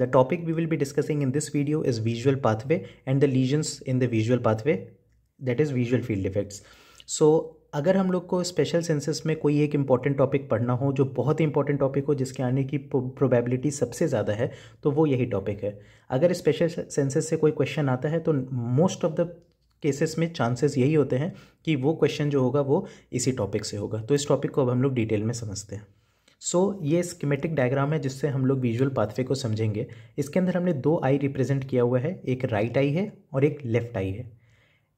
The topic we will be discussing in this video is visual pathway and the lesions in the visual pathway that is visual field defects. So अगर हम लोग को special senses में कोई एक important topic पढ़ना हो जो बहुत ही इंपॉर्टेंट टॉपिक हो जिसके आने की प्रोबेबिलिटी सबसे ज़्यादा है तो वो यही टॉपिक है अगर स्पेशल सेंसेस से कोई क्वेश्चन आता है तो मोस्ट ऑफ द केसेस में चांसेस यही होते हैं कि वो क्वेश्चन जो होगा वो इसी टॉपिक से होगा तो इस टॉपिक को अब हम लोग डिटेल में समझते हैं सो so, ये स्कीमेटिक डायग्राम है जिससे हम लोग विजुअल पाथवे को समझेंगे इसके अंदर हमने दो आई रिप्रेजेंट किया हुआ है एक राइट right आई है और एक लेफ्ट आई है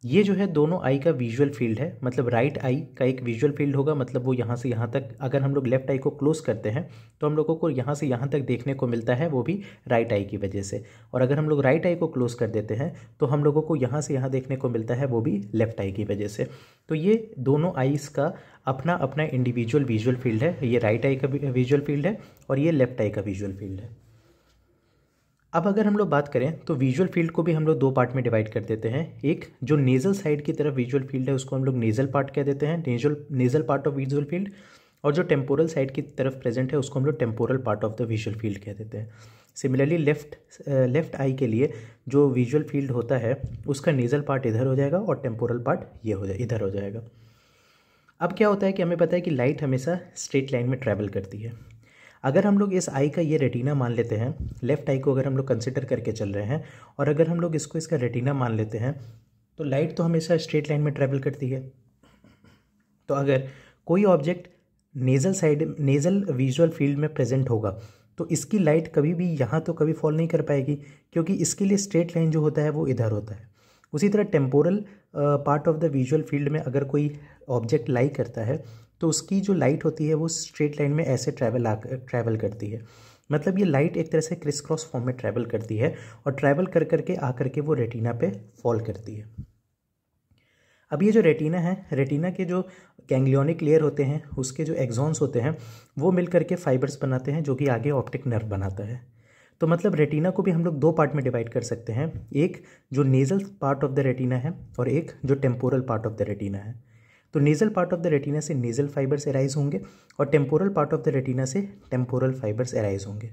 ये जो है दोनों आई का विजुअल फील्ड है मतलब राइट आई का एक विजुअल फील्ड होगा मतलब वो यहाँ से यहाँ तक अगर हम लोग लेफ्ट आई को क्लोज करते हैं तो हम लोगों को यहाँ से यहाँ तक देखने को मिलता है वो भी राइट आई की वजह से और अगर हम लोग राइट आई को क्लोज कर देते हैं तो हम लोगों को यहाँ से यहाँ देखने को मिलता है वो भी लेफ्ट आई की वजह से तो ये दोनों आईज़ का अपना अपना इंडिविजुअल विजुअल फील्ड है ये राइट आई का विजुअल फील्ड है और ये लेफ्ट आई का विजुअल फील्ड है अब अगर हम लोग बात करें तो विजुअल फील्ड को भी हम लोग दो पार्ट में डिवाइड कर देते हैं एक जो नेजल साइड की तरफ विजुअल फील्ड है उसको हम लोग नेजल पार्ट कह देते हैं nasal nasal part of visual field और जो टेम्पोरल साइड की तरफ प्रेजेंट है उसको हम लोग temporal part of the visual field कह देते हैं सिमिलरली लेफ्ट लेफ्ट आई के लिए जो विजुअल फील्ड होता है उसका नेजल पार्ट इधर हो जाएगा और टेम्पोरल पार्ट ये हो जाए इधर हो जाएगा अब क्या होता है कि हमें पता है कि लाइट हमेशा स्ट्रेट लाइन में ट्रैवल करती है अगर हम लोग इस आई का ये रेटिना मान लेते हैं लेफ्ट आई को अगर हम लोग कंसिडर करके चल रहे हैं और अगर हम लोग इसको इसका रेटिना मान लेते हैं तो लाइट तो हमेशा स्ट्रेट लाइन में ट्रेवल करती है तो अगर कोई object nasal side nasal visual field में प्रेजेंट होगा तो इसकी लाइट कभी भी यहाँ तो कभी फॉल नहीं कर पाएगी क्योंकि इसके लिए स्ट्रेट लाइन जो होता है वो इधर होता है उसी तरह temporal part of the visual field में अगर कोई ऑब्जेक्ट लाई करता है तो उसकी जो लाइट होती है वो स्ट्रेट लाइन में ऐसे ट्रैवल आ ट्रैवल करती है मतलब ये लाइट एक तरह से क्रिस क्रॉस फॉर्म में ट्रैवल करती है और ट्रैवल कर करके आकर के वो रेटिना पे फॉल करती है अब ये जो रेटिना है रेटिना के जो गैंग्लियोनिक लेयर होते हैं उसके जो एग्जॉन्स होते हैं वो मिल करके फाइबर्स बनाते हैं जो कि आगे ऑप्टिक नर्व बनाता है तो मतलब रेटिना को भी हम लोग दो पार्ट में डिवाइड कर सकते हैं एक जो nasal part of the retina है और एक जो temporal part of the retina है तो nasal part of the retina से नेजल फाइबर्स एराइज होंगे और temporal part of the retina से टेम्पोरल फाइबर्स एराइज होंगे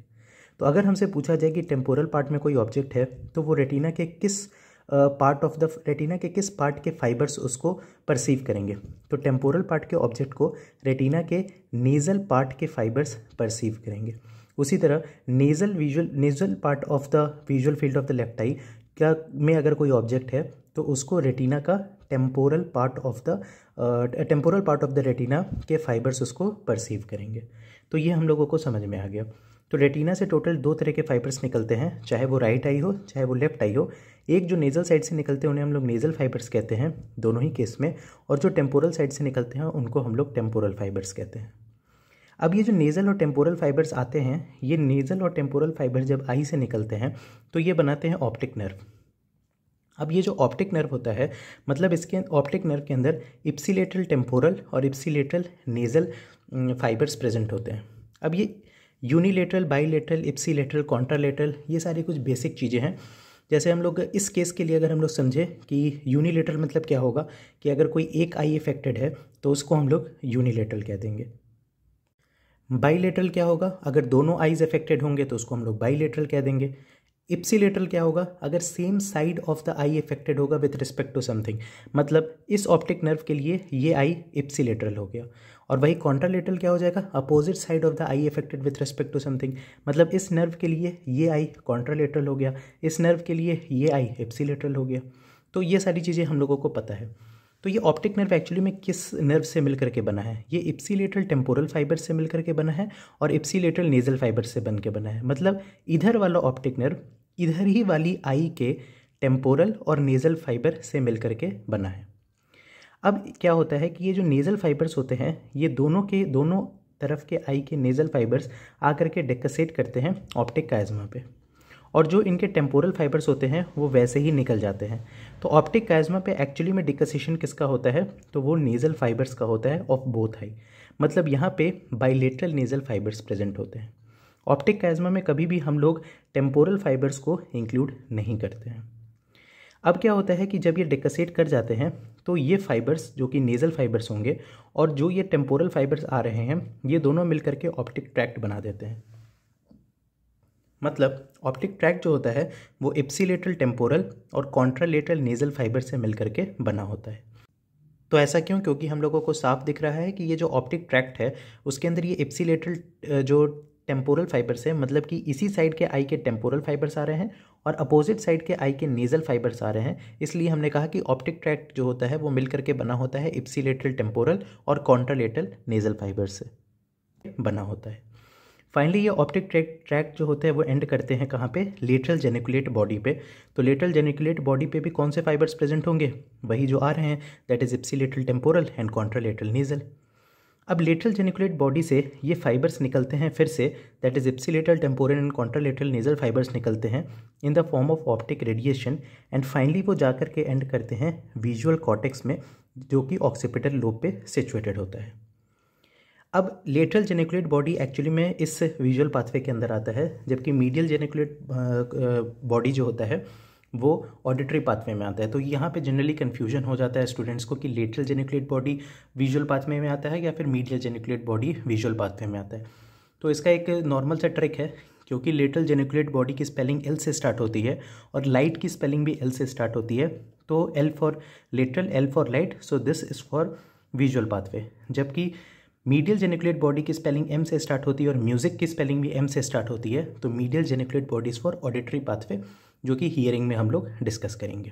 तो अगर हमसे पूछा जाए कि टेम्पोरल पार्ट में कोई ऑब्जेक्ट है तो वो रेटिना के किस पार्ट ऑफ द रेटिना के किस पार्ट के फाइबर्स उसको परसीव करेंगे तो टेम्पोरल पार्ट के ऑब्जेक्ट को रेटिना के नेजल पार्ट के फाइबर्स परसीव करेंगे उसी तरह nasal visual nasal part of the visual field of the left eye क्या में अगर कोई ऑब्जेक्ट है तो उसको रेटिना का temporal part of the temporal part of the retina के फाइबर्स उसको परसीव करेंगे तो ये हम लोगों को समझ में आ गया तो रेटिना से टोटल दो तरह के फाइबर्स निकलते हैं चाहे वो राइट आई हो चाहे वो लेफ्ट आई हो एक जो नेज़ल साइड से निकलते हैं उन्हें हम लोग नेज़ल फाइबर्स कहते हैं दोनों ही केस में और जो टेम्पोरल साइड से निकलते हैं उनको हम लोग टेम्पोरल फाइबर्स कहते हैं अब ये जो नेज़ल और टेम्पोरल फाइबर्स आते हैं ये नेज़ल और टेम्पोरल फाइबर जब आई से निकलते हैं तो ये बनाते हैं ऑप्टिक नर्व अब ये जो ऑप्टिक नर्व होता है मतलब इसके ऑप्टिक नर्व के अंदर इप्सीटरल टेम्पोरल और इप्सीटरल नेजल फाइबर्स प्रेजेंट होते हैं अब ये यूनिलेटरल बाईलेटरल इप्सीटरल कॉन्ट्रालेटरल ये सारी कुछ बेसिक चीज़ें हैं जैसे हम लोग इस केस के लिए अगर हम लोग समझें कि यूनिलेटरल मतलब क्या होगा कि अगर कोई एक आई इफेक्टेड है तो उसको हम लोग यूनिलेटरल कह देंगे बाईलेटरल क्या होगा अगर दोनों आईज अफेक्टेड होंगे तो उसको हम लोग बाईलेटरल कह देंगे इप्सीटरल क्या होगा अगर same side of the eye affected होगा विथ रिस्पेक्ट टू समथिंग मतलब इस ऑप्टिक नर्व के लिए ये आई इप्सिलेटरल हो गया और वही कॉन्ट्रालेटरल क्या हो जाएगा opposite side of the eye affected with respect to something मतलब इस नर्व के लिए ये आई कॉन्ट्रालेटरल हो गया इस नर्व के लिए ये आई इप्सिलेटरल हो गया तो ये सारी चीज़ें हम लोगों को पता है तो ये ऑप्टिक नर्व एक्चुअली में किस नर्व से मिल करके बना है ये इप्सीलेटल टेम्पोरल फाइबर से मिलकर के बना है और इप्सीटरल नेजल फाइबर से बन के बना है मतलब इधर वाला ऑप्टिक नर्व इधर ही वाली आई के टेम्पोरल और नेज़ल फाइबर से मिलकर के बना है अब क्या होता है कि ये जो नेज़ल फाइबर्स होते हैं ये दोनों के दोनों तरफ के आई के नेज़ल फाइबर्स आकर के डेकसेट करते हैं ऑप्टिक काजमा पे और जो इनके टेम्पोरल फाइबर्स होते हैं वो वैसे ही निकल जाते हैं तो ऑप्टिक काजमा पे एक्चुअली में डिकसेशन किसका होता है तो वो नेज़ल फाइबर्स का होता है ऑफ बोथ हाई मतलब यहाँ पे बाइलेटरल नेज़ल फाइबर्स प्रेजेंट होते हैं ऑप्टिक काजमा में कभी भी हम लोग टेम्पोरल फाइबर्स को इंक्लूड नहीं करते हैं अब क्या होता है कि जब ये डेकसेट कर जाते हैं तो ये फाइबर्स जो कि नेज़ल फाइबर्स होंगे और जो ये टेम्पोरल फाइबर्स आ रहे हैं ये दोनों मिलकर के ऑप्टिक ट्रैक्ट बना देते हैं मतलब ऑप्टिक ट्रैक्ट जो होता है वो इप्सीलेटरल टेम्पोरल और कॉन्ट्रालेटरल नेज़ल फाइबर से मिल करके बना होता है तो ऐसा क्यों क्योंकि हम लोगों को साफ दिख रहा है कि ये जो ऑप्टिक ट्रैक्ट है उसके अंदर ये इप्सीलेटरल जो टेम्पोरल फाइबर्स है मतलब कि इसी साइड के आई के टेम्पोरल फाइबर्स आ रहे हैं और अपोजिट साइड के आई के नेजल फाइबर्स आ रहे हैं इसलिए हमने कहा कि ऑप्टिक ट्रैक्ट जो होता है वो मिलकर के बना होता है इप्सीलेटरल टेम्पोरल और कॉन्ट्रलेटल नेजल फाइबर से बना होता है फाइनली ये ऑप्टिक ट्रैक ट्रैक जो होते हैं वो एंड करते हैं कहाँ पे लेटरल जेनिकुलेट बॉडी पे तो लेटरल जेनिकुलेट बॉडी पे भी कौन से फाइबर्स प्रेजेंट होंगे वही जो आ रहे हैं that is ipsilateral temporal and contralateral nasal अब लेटरल जेनिकुलेट बॉडी से ये फाइबर्स निकलते हैं फिर से that is ipsilateral temporal and contralateral nasal fibres निकलते हैं in the form of optic radiation and finally वो जाकर के एंड करते हैं विजुअल कॉटेक्स में जो कि ऑक्सीपिटल लोब पे सिचुएटेड होता है अब लेटरल जेनिकुलेट बॉडी एक्चुअली में इस विजुअल पाथवे के अंदर आता है जबकि मीडियल जेनिकुलेट बॉडी जो होता है वो ऑडिटरी पाथवे में आता है तो यहाँ पे जनरली कन्फ्यूजन हो जाता है स्टूडेंट्स को कि lateral geniculate body visual pathway में आता है या फिर medial geniculate body visual pathway में आता है तो इसका एक नॉर्मल सा ट्रिक है क्योंकि लेटरल जेनिकुलेट बॉडी की स्पेलिंग एल से स्टार्ट होती है और लाइट की स्पेलिंग भी एल से स्टार्ट होती है तो L for lateral L for light so this is for visual pathway जबकि मीडियल जेनिकुलेट बॉडी की स्पेलिंग एम से स्टार्ट होती है और म्यूजिक की स्पेलिंग भी एम से स्टार्ट होती है तो medial geniculate bodies for auditory pathway जो कि हियरिंग में हम लोग डिस्कस करेंगे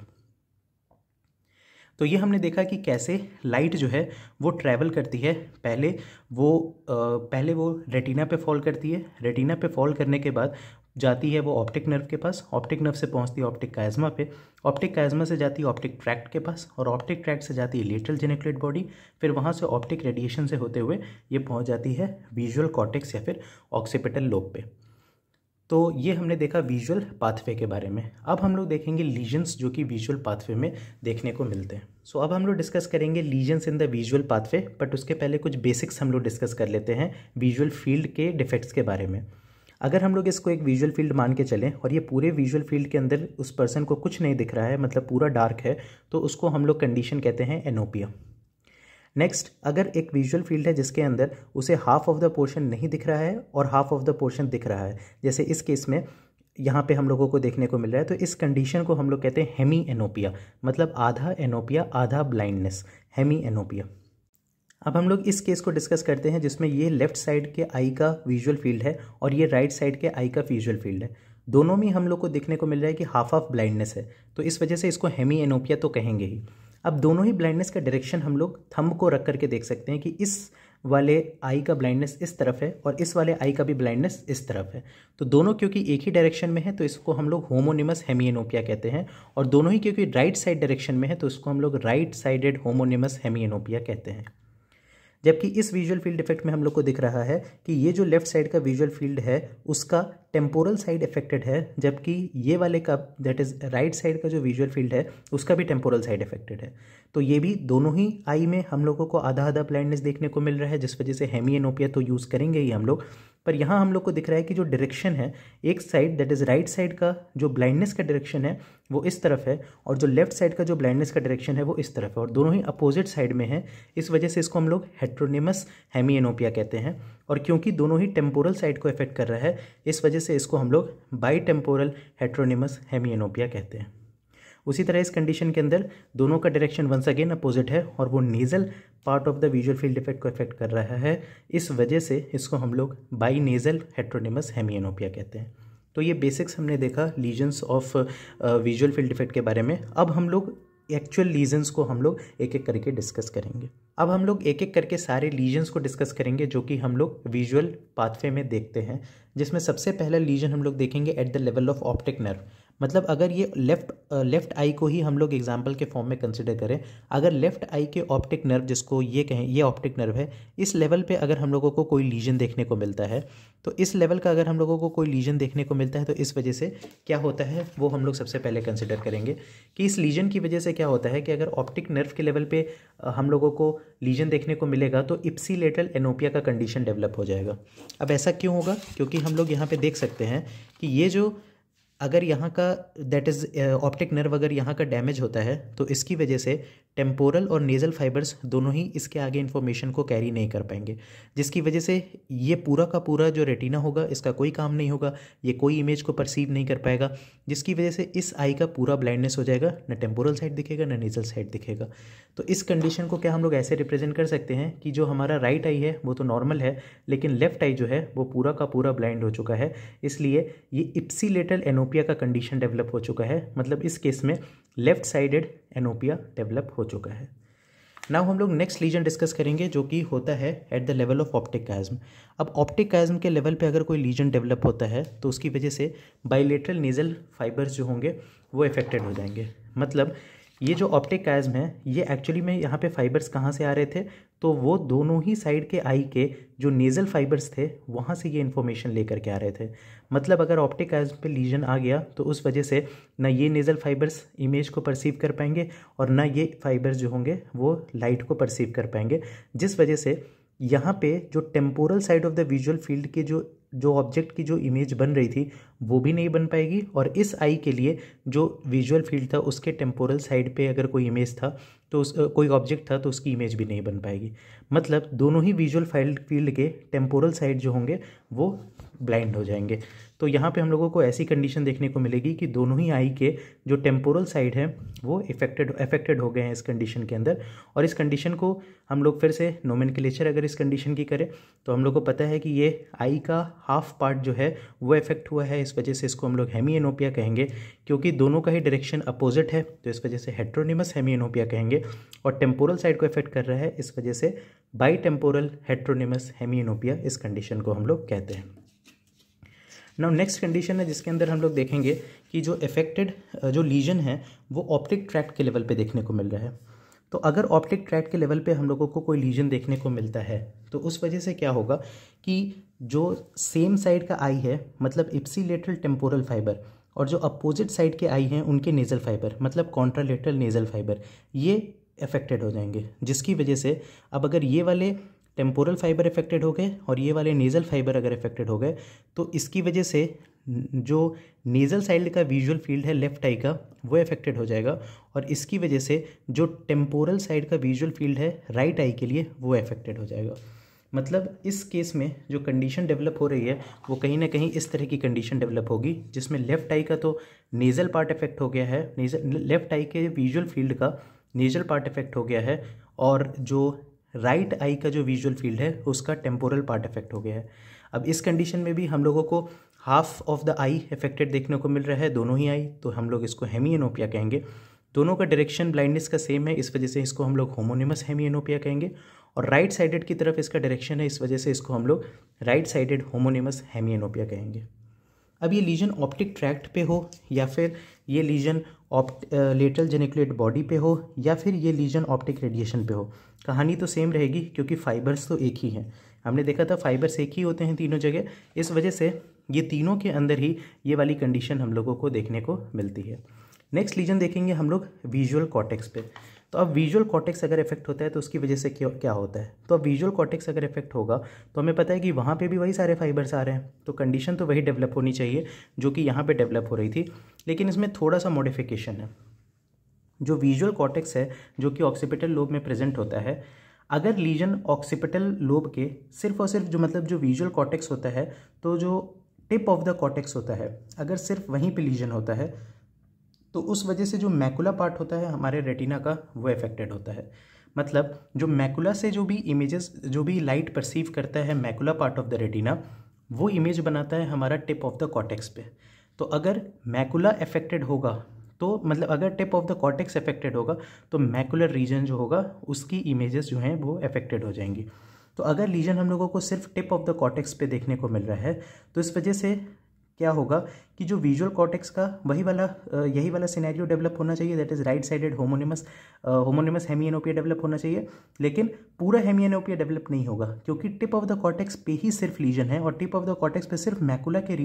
तो ये हमने देखा कि कैसे लाइट जो है वो ट्रैवल करती है पहले वो पहले वो रेटिना पे फॉल करती है रेटिना पे फॉल करने के बाद जाती है वो ऑप्टिक नर्व के पास ऑप्टिक नर्व से पहुंचती है ऑप्टिक काजमा पे ऑप्टिक काजमा से जाती है ऑप्टिक ट्रैक्ट के पास और ऑप्टिक ट्रैक्ट से जाती है लेटरल जेनेकुलेट बॉडी फिर वहाँ से ऑप्टिक रेडिएशन से होते हुए ये पहुँच जाती है विजुअल कॉटिक्स या फिर ऑक्सीपिटल लोब पे तो ये हमने देखा विजुअल पाथवे के बारे में अब हम लोग देखेंगे लीजन्स जो कि विजुअल पाथवे में देखने को मिलते हैं सो so, अब हम लोग डिस्कस करेंगे lesions in the visual pathway but उसके पहले कुछ बेसिक्स हम लोग डिस्कस कर लेते हैं विजुअल फील्ड के डिफेक्ट्स के बारे में अगर हम लोग इसको एक विजुअल फील्ड मान के चलें और ये पूरे विजुअल फील्ड के अंदर उस पर्सन को कुछ नहीं दिख रहा है मतलब पूरा डार्क है तो उसको हम लोग कंडीशन कहते हैं एनोपिया नेक्स्ट अगर एक विजुअल फील्ड है जिसके अंदर उसे हाफ ऑफ द पोर्शन नहीं दिख रहा है और हाफ ऑफ द पोर्शन दिख रहा है जैसे इस केस में यहाँ पे हम लोगों को देखने को मिल रहा है तो इस कंडीशन को हम लोग कहते हैं हेमी एनोपिया मतलब आधा एनोपिया आधा ब्लाइंडनेस हेमी एनोपिया अब हम लोग इस केस को डिस्कस करते हैं जिसमें ये लेफ्ट साइड के आई का विजुअल फील्ड है और ये राइट right साइड के आई का विजुअल फील्ड है दोनों में हम लोग को देखने को मिल रहा है कि हाफ ऑफ ब्लाइंडनेस है तो इस वजह से इसको हेमी एनोपिया तो कहेंगे ही अब दोनों ही ब्लाइंडनेस का डायरेक्शन हम लोग थंब को रख करके देख सकते हैं कि इस वाले आई का ब्लाइंडनेस इस तरफ है और इस वाले आई का भी ब्लाइंडनेस इस तरफ है तो दोनों क्योंकि एक ही डायरेक्शन में है तो इसको हम लोग होमोनिमस हेमियनोपिया कहते हैं और दोनों ही क्योंकि राइट साइड डायरेक्शन में है तो इसको हम लोग राइट साइडेड होमोनिमस हेमियनोपिया कहते हैं जबकि इस विजुअल फील्ड इफेक्ट में हम लोग को दिख रहा है कि ये जो लेफ्ट साइड का विजुअल फील्ड है उसका टेम्पोरल साइड इफेक्टेड है जबकि ये वाले का दैट इज़ राइट साइड का जो विजुअल फील्ड है उसका भी टेम्पोरल साइड इफेक्टेड है तो ये भी दोनों ही आई में हम लोगों को आधा आधा ब्लाइंडनेस देखने को मिल रहा है जिस वजह से हेमियनोपिया तो यूज़ करेंगे ही हम लोग पर यहाँ हम लोग को दिख रहा है कि जो डायरेक्शन है एक side that is right side का जो ब्लाइंडनेस का डायरेक्शन है वो इस तरफ है और जो लेफ्ट साइड का जो ब्लाइंडनेस का डायरेक्शन है वो इस तरफ है और दोनों ही अपोजिट साइड में है इस वजह से इसको हम लोग हेट्रोनिमस हेमियनोपिया कहते हैं और क्योंकि दोनों ही टेम्पोरल साइड को इफेक्ट कर रहा है इस वजह से इसको हम लोग बाई टेम्पोरल हेट्रोनिमस हेमियनोपिया कहते हैं उसी तरह इस कंडीशन के अंदर दोनों का डायरेक्शन वंस अगेन अपोजिट है और वो nasal part of the visual field effect को इफेक्ट कर रहा है इस वजह से इसको हम लोग बाई नेज़ल हेट्रोनिमस हेमियनोपिया कहते हैं तो ये बेसिक्स हमने देखा lesions of visual field effect के बारे में अब हम लोग एक्चुअल लीजन्स को हम लोग एक एक करके डिस्कस करेंगे अब हम लोग एक एक करके सारे लीजन्स को डिस्कस करेंगे जो कि हम लोग विजुअल पाथवे में देखते हैं जिसमें सबसे पहला लीजन हम लोग देखेंगे at the level of optic nerve मतलब अगर ये लेफ्ट लेफ्ट आई को ही हम लोग एग्जाम्पल के फॉर्म में कंसिडर करें अगर लेफ्ट आई के ऑप्टिक नर्व जिसको ये कहें ये ऑप्टिक नर्व है इस लेवल पे अगर हम लोगों को कोई लीजन देखने को मिलता है तो इस लेवल का अगर हम लोगों को कोई लीजन देखने को मिलता है तो इस वजह से क्या होता है वो हम लोग सबसे पहले कंसिडर करेंगे कि इस लीजन की वजह से क्या होता है कि अगर ऑप्टिक नर्व के लेवल पर हम लोगों को लीजन देखने को मिलेगा तो लेटल एनोपिया का कंडीशन डेवलप हो जाएगा अब ऐसा क्यों होगा क्योंकि हम लोग यहाँ पर देख सकते हैं कि ये जो अगर यहाँ का दैट इज़ ऑप्टिक नर्व अगर यहाँ का डैमेज होता है तो इसकी वजह से टेम्पोरल और नेज़ल फाइबर्स दोनों ही इसके आगे इन्फॉर्मेशन को कैरी नहीं कर पाएंगे जिसकी वजह से ये पूरा का पूरा जो रेटिना होगा इसका कोई काम नहीं होगा ये कोई इमेज को परसीव नहीं कर पाएगा जिसकी वजह से इस आई का पूरा ब्लाइंडनेस हो जाएगा ना टेम्पोरल साइड दिखेगा ना नेज़ल साइड दिखेगा तो इस कंडीशन को क्या हम लोग ऐसे रिप्रेजेंट कर सकते हैं कि जो हमारा राइट आई है वो तो नॉर्मल है लेकिन लेफ्ट आई जो है वो पूरा का पूरा ब्लाइंड हो चुका है इसलिए ये इप्सीटल एनोपिया का कंडीशन डेवलप हो चुका है मतलब इस केस में लेफ्ट साइडेड एनोपिया डेवलप हो चुका है नाउ हम लोग नेक्स्ट लीजन डिस्कस करेंगे जो कि होता है at the level of optic chiasm अब ऑप्टिक काज्म के लेवल पे अगर कोई लीजन डेवलप होता है तो उसकी वजह से बाइलेटरल नेजल फाइबर्स जो होंगे वो इफेक्टेड हो जाएंगे मतलब ये जो ऑप्टिक काज्म है ये एक्चुअली में यहाँ पे फाइबर्स कहाँ से आ रहे थे तो वो दोनों ही साइड के आई के जो नेज़ल फाइबर्स थे वहाँ से ये इन्फॉर्मेशन लेकर के आ रहे थे मतलब अगर ऑप्टिक आइज पे लीजन आ गया तो उस वजह से ना ये नेज़ल फाइबर्स इमेज को परसीव कर पाएंगे और ना ये फाइबर्स जो होंगे वो लाइट को परसीव कर पाएंगे जिस वजह से यहाँ पे जो temporal side of the visual field के जो जो ऑब्जेक्ट की जो इमेज बन रही थी वो भी नहीं बन पाएगी और इस आई के लिए जो विजुअल फील्ड था उसके टेम्पोरल साइड पे अगर कोई इमेज था तो उस कोई ऑब्जेक्ट था तो उसकी इमेज भी नहीं बन पाएगी मतलब दोनों ही विजुअल फाइल्ड फील्ड के टेम्पोरल साइड जो होंगे वो ब्लाइंड हो जाएंगे तो यहाँ पे हम लोगों को ऐसी कंडीशन देखने को मिलेगी कि दोनों ही आई के जो टेम्पोरल साइड हैं वो इफेक्टेड अफेक्टेड हो गए हैं इस कंडीशन के अंदर और इस कंडीशन को हम लोग फिर से नोमेन अगर इस कंडीशन की करें तो हम लोग को पता है कि ये आई का हाफ पार्ट जो है वो इफेक्ट हुआ है इस वजह से इसको हम लोग हेमिएनोपिया कहेंगे क्योंकि दोनों का ही डायरेक्शन अपोजिट है तो इस वजह से हेट्रोनिमस हेमिएनोपिया कहेंगे और टेम्पोरल साइड को इफेक्ट कर रहा है इस वजह से बाई टेम्पोरल हेट्रोनिमस हेमिएनोपिया इस कंडीशन को हम लोग कहते हैं नाउ नेक्स्ट कंडीशन है जिसके अंदर हम लोग देखेंगे कि जो इफेक्टेड जो लीजन है वो ऑप्टिक ट्रैक्ट के लेवल पे देखने को मिल रहा है तो अगर ऑप्टिक ट्रैक के लेवल पे हम लोगों को कोई लीजन देखने को मिलता है तो उस वजह से क्या होगा कि जो सेम साइड का आई है मतलब इप्सीटरल टेम्पोरल फाइबर और जो अपोजिट साइड के आई हैं उनके नेज़ल फाइबर मतलब कॉन्ट्रालेटरल नेज़ल फाइबर ये अफेक्टेड हो जाएंगे जिसकी वजह से अब अगर ये वाले टेम्पोरल फाइबर अफेक्टेड हो गए और ये वाले नेज़ल फाइबर अगर अफेक्टेड हो गए तो इसकी वजह से जो नेज़ल साइड का विजुअल फील्ड है लेफ्ट आई का वो अफेक्टेड हो जाएगा और इसकी वजह से जो टेम्पोरल साइड का विजुअल फील्ड है राइट आई के लिए वो अफेक्टेड हो जाएगा मतलब इस केस में जो कंडीशन डेवलप हो रही है वो कहीं ना कहीं इस तरह की कंडीशन डेवलप होगी जिसमें लेफ्ट आई का तो नेज़ल पार्ट इफेक्ट हो गया है नेजल लेफ्ट आई के विजुअल फील्ड का नेजल पार्ट इफेक्ट हो गया है और जो राइट right आई का जो विजुअल फील्ड है उसका टेम्पोरल पार्ट इफेक्ट हो गया है अब इस कंडीशन में भी हम लोगों को half of the eye affected देखने को मिल रहा है दोनों ही आई तो हम लोग इसको हेमियनोपिया कहेंगे दोनों का डायरेक्शन ब्लाइंडनेस का सेम है इस वजह से इसको हम लोग होमोनिमस हेमियनोपिया कहेंगे और राइट right साइडेड की तरफ इसका डायरेक्शन है इस वजह से इसको हम लोग राइट साइडेड होमोनिमस हेमियनोपिया कहेंगे अब ये लीजन ऑप्टिक ट्रैक्ट पे हो या फिर ये लीजन ऑप्ट लेटल जेनिकुलेट बॉडी पे हो या फिर ये लीजन ऑप्टिक रेडिएशन पे हो कहानी तो सेम रहेगी क्योंकि फाइबर्स तो एक ही हैं हमने देखा था फाइबर्स एक ही होते हैं तीनों जगह इस वजह से ये तीनों के अंदर ही ये वाली कंडीशन हम लोगों को देखने को मिलती है नेक्स्ट लीजन देखेंगे हम लोग विजुअल कॉटेक्स पे तो अब विजुअल कॉटेक्स अगर इफेक्ट होता है तो उसकी वजह से क्या क्या होता है तो अब विजुअल कॉटेक्स अगर इफेक्ट होगा तो हमें पता है कि वहाँ पे भी वही सारे फाइबर्स आ रहे हैं तो कंडीशन तो वही डेवलप होनी चाहिए जो कि यहाँ पे डेवलप हो रही थी लेकिन इसमें थोड़ा सा मॉडिफिकेशन है जो विजुअल कॉटेक्स है जो कि ऑक्सीपिटल लोब में प्रेजेंट होता है अगर लीजन ऑक्सीपिटल लोब के सिर्फ और सिर्फ जो मतलब जो विजुअल कॉटेक्स होता है तो जो टिप ऑफ द कॉटेक्स होता है अगर सिर्फ वहीं पे लीजन होता है तो उस वजह से जो मैकुला पार्ट होता है हमारे रेटिना का वो अफेक्टेड होता है मतलब जो मैकुला से जो भी इमेजेस जो भी लाइट परसीव करता है macula part of the retina वो इमेज बनाता है हमारा टिप ऑफ द कॉटेक्स पे तो अगर मैकुला अफेक्टेड होगा तो मतलब अगर tip of the cortex affected होगा तो मैकुलर रीजन जो होगा उसकी इमेजेस जो हैं वो अफेक्टेड हो जाएंगी तो अगर लीजन हम लोगों को सिर्फ टिप ऑफ द कॉटेक्स पे देखने को मिल रहा है तो इस वजह से क्या होगा कि जो विजुअल कॉटेक्स का वही वाला यही वाला सिनेरियो डेवलप होना चाहिए that is right sided homonymous homonymous hemianopia develop होना चाहिए लेकिन पूरा हेमियनोपिया डेवलप नहीं होगा क्योंकि टिप ऑफ द कॉटेक्स पे ही सिर्फ लीजन है और टिप ऑफ द कॉटेक्स पे सिर्फ मैकुला के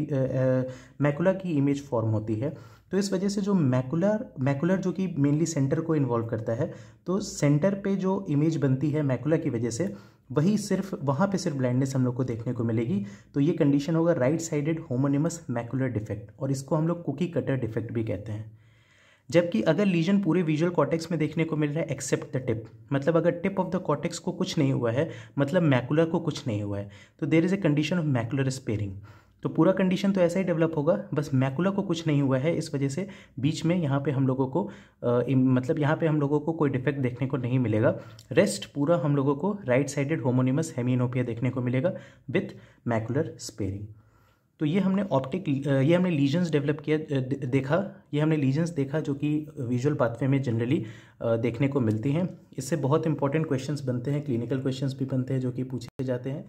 मैकुला की इमेज फॉर्म होती है तो इस वजह से जो मैकुलर मैकुलर जो कि मेनली सेंटर को इन्वॉल्व करता है तो सेंटर पे जो इमेज बनती है मैकुला की वजह से वही सिर्फ वहाँ पे सिर्फ ब्लाइंडनेस हम लोग को देखने को मिलेगी तो ये कंडीशन होगा right sided homonymous macular defect और इसको हम लोग कुकी कटर डिफेक्ट भी कहते हैं जबकि अगर लीजन पूरे विजुअल कॉटेक्स में देखने को मिल रहा है एक्सेप्ट द टिप मतलब अगर टिप ऑफ द कॉटेक्स को कुछ नहीं हुआ है मतलब मैकुलर को कुछ नहीं हुआ है तो there is a condition of macular sparing तो पूरा कंडीशन तो ऐसा ही डेवलप होगा बस मैकुला को कुछ नहीं हुआ है इस वजह से बीच में यहाँ पे हम लोगों को आ, मतलब यहाँ पे हम लोगों को कोई डिफेक्ट देखने को नहीं मिलेगा रेस्ट पूरा हम लोगों को राइट साइडेड होमोनिमस हेमिनोपिया देखने को मिलेगा विथ मैकुलर स्पेरिंग तो ये हमने ऑप्टिक ये हमने लीजन्स डेवलप किया देखा ये हमने लीजन्स देखा जो कि विजुअल पाथवे में जनरली देखने को मिलती हैं इससे बहुत इंपॉर्टेंट क्वेश्चंस बनते हैं क्लिनिकल क्वेश्चंस भी बनते हैं जो कि पूछे जाते हैं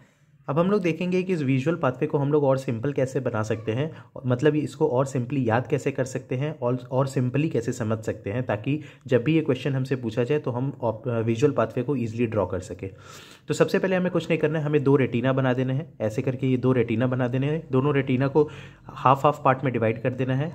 अब हम लोग देखेंगे कि इस विजुअल पाथवे को हम लोग और सिंपल कैसे बना सकते हैं मतलब इसको और सिंपली याद कैसे कर सकते हैं और और सिंपली कैसे समझ सकते हैं ताकि जब भी ये क्वेश्चन हमसे पूछा जाए तो हम विजुअल पाथवे को ईजिली ड्रॉ कर सकें तो सबसे पहले हमें कुछ नहीं करना है हमें दो रेटिना बना देने हैं ऐसे करके ये दो रेटिना बना देने हैं दोनों रेटिना को हाफ हाफ पार्ट में डिवाइड कर देना है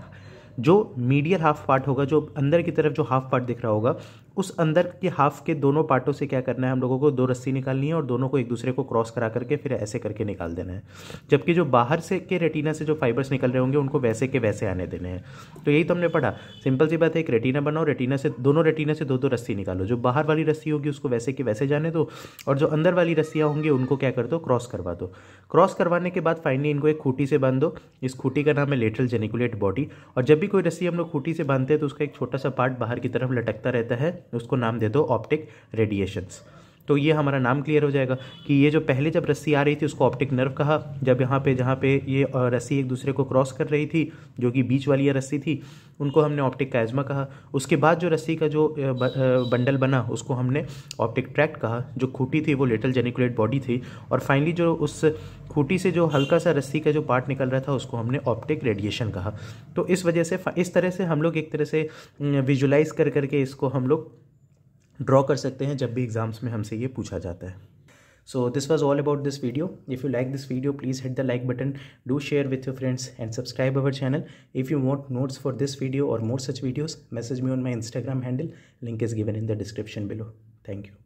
जो मीडियल हाफ पार्ट होगा जो अंदर की तरफ जो हाफ पार्ट दिख रहा होगा उस अंदर के हाफ के दोनों पार्टों से क्या करना है हम लोगों को दो रस्सी निकालनी है और दोनों को एक दूसरे को क्रॉस करा करके फिर ऐसे करके निकाल देना है जबकि जो बाहर से के रेटिना से जो फाइबर्स निकल रहे होंगे उनको वैसे के वैसे आने देने हैं तो यही तो हमने पढ़ा सिंपल सी बात है एक रेटिना बनाओ रेटिना से दोनों रेटिना से दो दो रस्सी निकालो जो बाहर वाली रस्सी होगी उसको वैसे के वैसे जाने दो और जो अंदर वाली रस्सियाँ होंगी उनको क्या कर दो क्रॉस करवा दो क्रॉस करवाने के बाद फाइनली इनको एक खूटी से बांध दो इस खूटी का नाम है लेटरल जेनिकुलेट बॉडी और जब भी कोई रस्सी हम लोग खूटी से बांधते हैं तो उसका एक छोटा सा पार्ट बाहर की तरफ लटकता रहता है उसको नाम दे दो ऑप्टिक रेडिएशंस तो ये हमारा नाम क्लियर हो जाएगा कि ये जो पहले जब रस्सी आ रही थी उसको ऑप्टिक नर्व कहा जब यहाँ पे जहाँ पे ये रस्सी एक दूसरे को क्रॉस कर रही थी जो कि बीच वाली रस्सी थी उनको हमने ऑप्टिक काजमा कहा उसके बाद जो रस्सी का जो बंडल बना उसको हमने ऑप्टिक ट्रैक्ट कहा जो खूटी थी वो लिटल जेनिकुलेट बॉडी थी और फाइनली जो उस खूटी से जो हल्का सा रस्सी का जो पार्ट निकल रहा था उसको हमने ऑप्टिक रेडिएशन कहा तो इस वजह से इस तरह से हम लोग एक तरह से विजुलाइज कर करके इसको हम लोग ड्रॉ कर सकते हैं जब भी एग्जाम्स में हमसे ये पूछा जाता है so this was all about this video if you like this video please hit the like button do share with your friends and subscribe our channel if you want notes for this video और more such videos message me on my Instagram handle link is given in the description below thank you